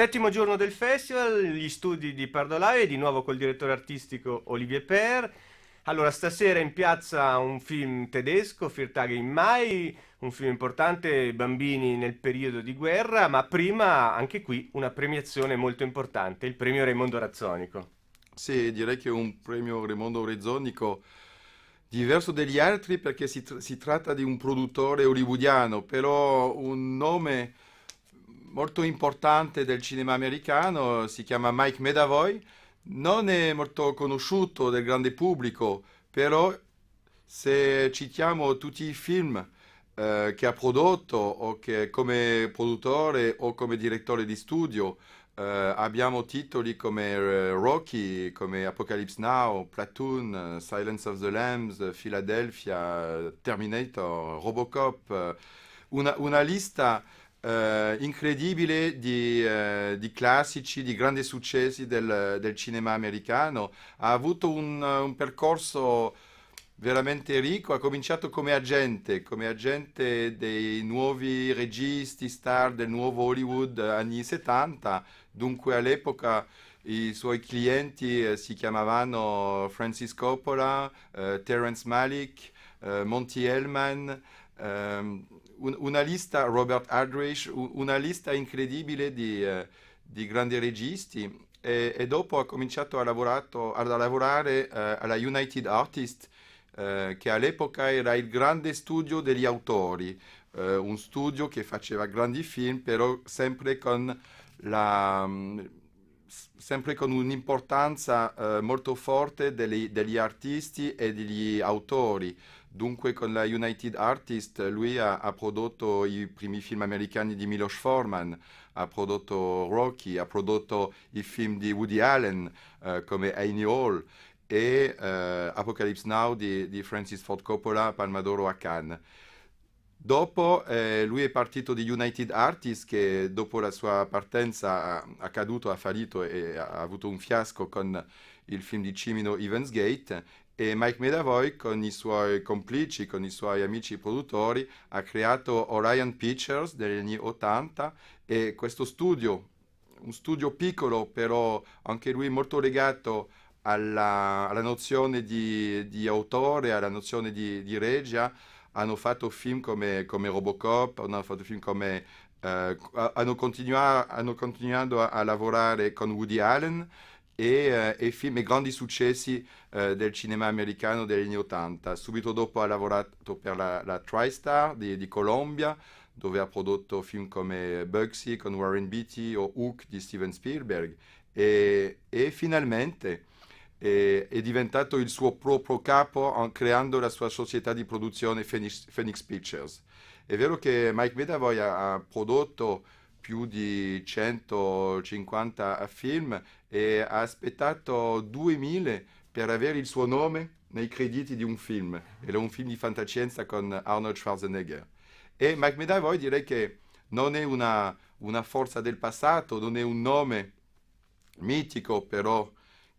Settimo giorno del festival, gli studi di Pardolai, di nuovo col direttore artistico Olivier Per. Allora, stasera in piazza un film tedesco, Firtage in Mai, un film importante, bambini nel periodo di guerra, ma prima anche qui una premiazione molto importante, il premio Raimondo Razzonico. Sì, direi che è un premio Raimondo Razzonico diverso dagli altri perché si, tr si tratta di un produttore hollywoodiano, però un nome molto importante del cinema americano, si chiama Mike Medavoy, non è molto conosciuto del grande pubblico, però se citiamo tutti i film eh, che ha prodotto o che come produttore o come direttore di studio, eh, abbiamo titoli come eh, Rocky, come Apocalypse Now, Platoon, eh, Silence of the Lambs, Philadelphia, Terminator, Robocop, eh, una, una lista eh, incredibile di, eh, di, classici, di grandi successi del, del cinema americano. Ha avuto un, un, percorso veramente ricco, ha cominciato come agente, come agente dei nuovi registi, star del nuovo Hollywood anni 70, dunque all'epoca i suoi clienti eh, si chiamavano Francis Coppola, eh, Terence Malick, eh, Monty Hellman, um, un, una lista, Robert Aldrich, un, una lista incredibile di, uh, di grandi registi e, e, dopo ha cominciato a, lavorato, a lavorare uh, alla United Artists, uh, che all'epoca era il grande studio degli autori, un studio che faceva grandi film, però sempre con la... Um, sempre con un'importanza eh, molto forte degli, degli, artisti e degli autori. Dunque con la United Artists lui ha, ha, prodotto i primi film americani di Milos Forman, ha prodotto Rocky, ha prodotto i film di Woody Allen eh, come Annie Hall e eh, Apocalypse Now di, di Francis Ford Coppola, Palmadoro a Cannes. Dopo eh, lui è partito di United Artists che dopo la sua partenza ha, ha caduto, ha fallito e ha, avuto un fiasco con il film di Cimino Evansgate e Mike Medavoy con i suoi complici, con i suoi amici produttori ha creato Orion Pictures degli anni 80 e questo studio, un studio piccolo però anche lui molto legato alla, alla nozione di, di, autore, alla nozione di, di regia, hanno fatto film come, come Robocop, hanno fatto film come... Eh, hanno, hanno, continuato a, lavorare con Woody Allen e, eh, e film e grandi successi eh, del cinema americano degli anni 80. Subito dopo ha lavorato per la, la TriStar di, di Colombia, dove ha prodotto film come Bugsy con Warren Beatty o Hook di Steven Spielberg e, e finalmente e è diventato il suo proprio capo creando la sua società di produzione Phoenix, Phoenix Pictures. È vero che Mike Vedavoy ha, ha prodotto più di 150 film e ha aspettato 2000 per avere il suo nome nei crediti di un film. Era un film di fantascienza con Arnold Schwarzenegger. E Mike Medavoy direi che non è una, una forza del passato, non è un nome mitico, però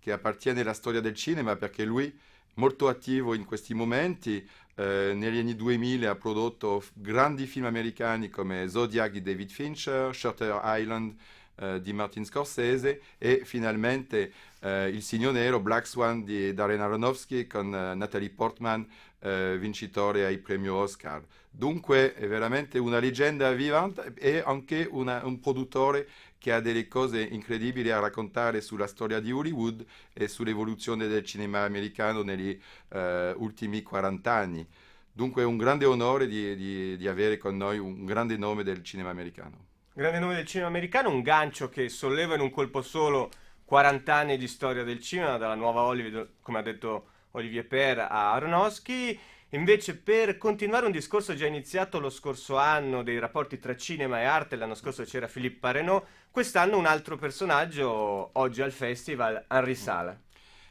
che appartiene alla storia del cinema perché lui molto attivo in questi momenti. Eh, negli anni 2000 ha prodotto grandi film americani come Zodiac di David Fincher, Shutter Island eh, di Martin Scorsese e finalmente eh, Il Signo Nero, Black Swan di Darren Aronofsky con eh, Natalie Portman, eh, vincitore ai premi Oscar. Dunque è veramente una leggenda vivante e anche una, un produttore che ha delle cose incredibili da raccontare sulla storia di Hollywood e sull'evoluzione del cinema americano negli eh, ultimi 40 anni. Dunque è un grande onore di, di, di avere con noi un grande nome del cinema americano. Grande nome del cinema americano, un gancio che solleva in un colpo solo 40 anni di storia del cinema, dalla nuova Hollywood, come ha detto Olivier Per, a Aronofsky. Invece, per continuare un discorso già iniziato lo scorso anno dei rapporti tra cinema e arte, l'anno scorso c'era Philippe Renault, quest'anno un altro personaggio, oggi al festival, Henri Sala.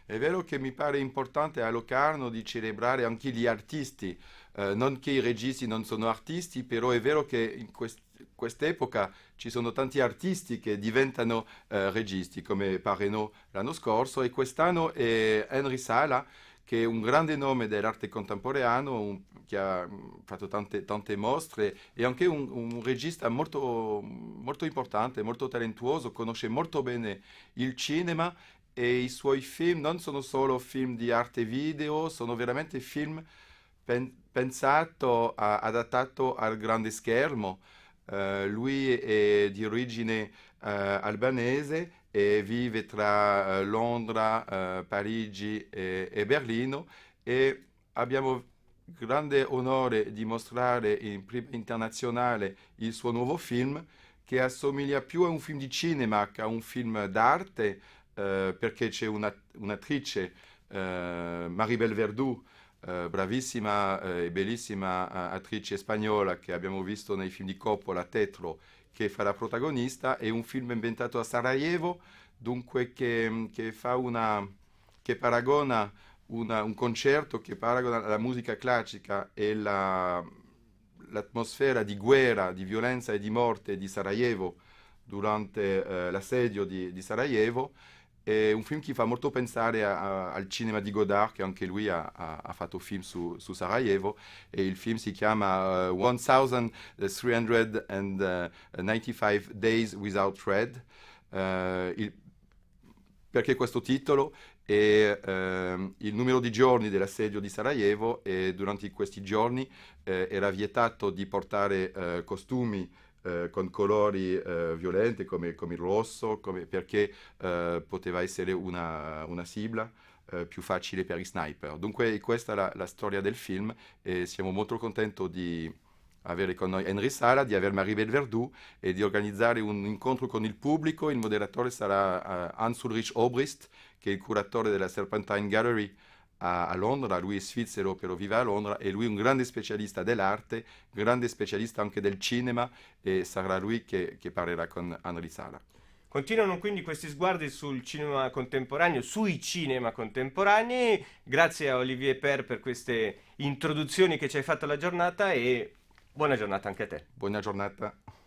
È vero che mi pare importante a Locarno di celebrare anche gli artisti, eh, non che i registi non sono artisti, però è vero che in questo quest'epoca ci sono tanti artisti che diventano eh, registi, come Pareno l'anno scorso, e quest'anno è Henry Sala, che è un grande nome dell'arte contemporanea, un, che ha mm, fatto tante, tante mostre, e anche un, un regista molto, molto importante, molto talentuoso, conosce molto bene il cinema e i suoi film non sono solo film di arte video, sono veramente film pen- pensato, a, al grande schermo. Eh, lui è di origine uh, albanese e vive tra uh, Londra, Parigi e, e, Berlino e abbiamo grande onore di mostrare in prima internazionale il suo nuovo film che assomiglia più a un film di cinema che a un film d'arte perché c'è una, un'attrice, Maribel Verdú, eh, bravissima eh, e bellissima eh, attrice spagnola che abbiamo visto nei film di Coppola, Tetro, che fa la protagonista, è un film inventato a Sarajevo, dunque che, mm, che, una, che paragona una, un concerto che paragona la musica classica e la, l'atmosfera di guerra, di violenza e di morte di Sarajevo durante eh, l'assedio di, di Sarajevo è un film che fa molto pensare a, a, al cinema di Godard, che anche lui ha, ha fatto film su, su, Sarajevo, e il film si chiama uh, eh, 1395 eh, Days Without Red. Uh, il, perché questo titolo? è uh, ehm, il numero di giorni dell'assedio di Sarajevo e durante questi giorni era vietato di portare costumi eh, con colori eh, violenti come, come, il rosso, come, perché eh, poteva essere una, una sigla eh, più facile per i sniper. Dunque questa è la, la, storia del film e siamo molto contenti di avere con noi Henry Sala, di avere Marie Belverdu e di organizzare un incontro con il pubblico. Il moderatore sarà eh, Hans Ulrich Obrist, che è il curatore della Serpentine Gallery a, a Londra, lui è svizzero però vive a Londra e lui è un grande specialista dell'arte, grande specialista anche del cinema e sarà lui che, che parlerà con Henri Sala. Continuano quindi questi sguardi sul cinema contemporaneo, sui cinema contemporanei. Grazie a Olivier Per per queste introduzioni che ci hai fatto alla giornata e buona giornata anche a te. Buona giornata.